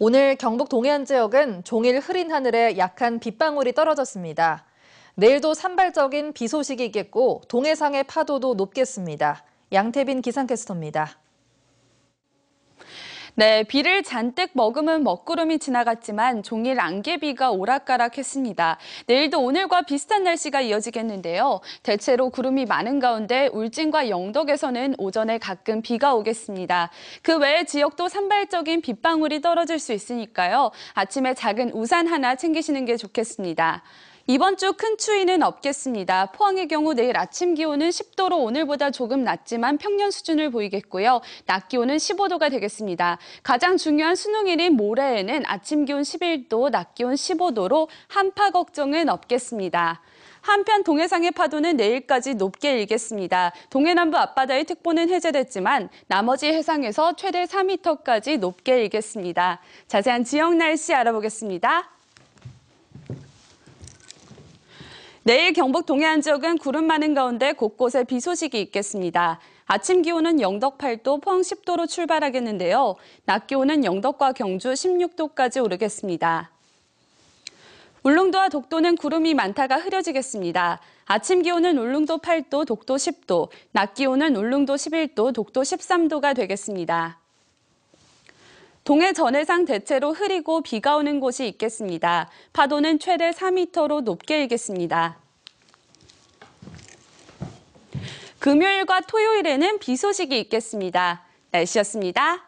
오늘 경북 동해안 지역은 종일 흐린 하늘에 약한 빗방울이 떨어졌습니다. 내일도 산발적인 비 소식이 있겠고 동해상의 파도도 높겠습니다. 양태빈 기상캐스터입니다. 네, 비를 잔뜩 머금은 먹구름이 지나갔지만 종일 안개비가 오락가락했습니다. 내일도 오늘과 비슷한 날씨가 이어지겠는데요. 대체로 구름이 많은 가운데 울진과 영덕에서는 오전에 가끔 비가 오겠습니다. 그외에 지역도 산발적인 빗방울이 떨어질 수 있으니까요. 아침에 작은 우산 하나 챙기시는 게 좋겠습니다. 이번 주 큰 추위는 없겠습니다. 포항의 경우 내일 아침 기온은 10도로 오늘보다 조금 낮지만 평년 수준을 보이겠고요. 낮 기온은 15도가 되겠습니다. 가장 중요한 수능일인 모레에는 아침 기온 11도, 낮 기온 15도로 한파 걱정은 없겠습니다. 한편 동해상의 파도는 내일까지 높게 일겠습니다. 동해남부 앞바다의 특보는 해제됐지만 나머지 해상에서 최대 4m까지 높게 일겠습니다. 자세한 지역 날씨 알아보겠습니다. 내일 경북 동해안 지역은 구름 많은 가운데 곳곳에 비 소식이 있겠습니다. 아침 기온은 영덕 8도, 포항 10도로 출발하겠는데요. 낮 기온은 영덕과 경주 16도까지 오르겠습니다. 울릉도와 독도는 구름이 많다가 흐려지겠습니다. 아침 기온은 울릉도 8도, 독도 10도, 낮 기온은 울릉도 11도, 독도 13도가 되겠습니다. 동해 전해상 대체로 흐리고 비가 오는 곳이 있겠습니다. 파도는 최대 4m로 높게 일겠습니다. 금요일과 토요일에는 비 소식이 있겠습니다. 날씨였습니다.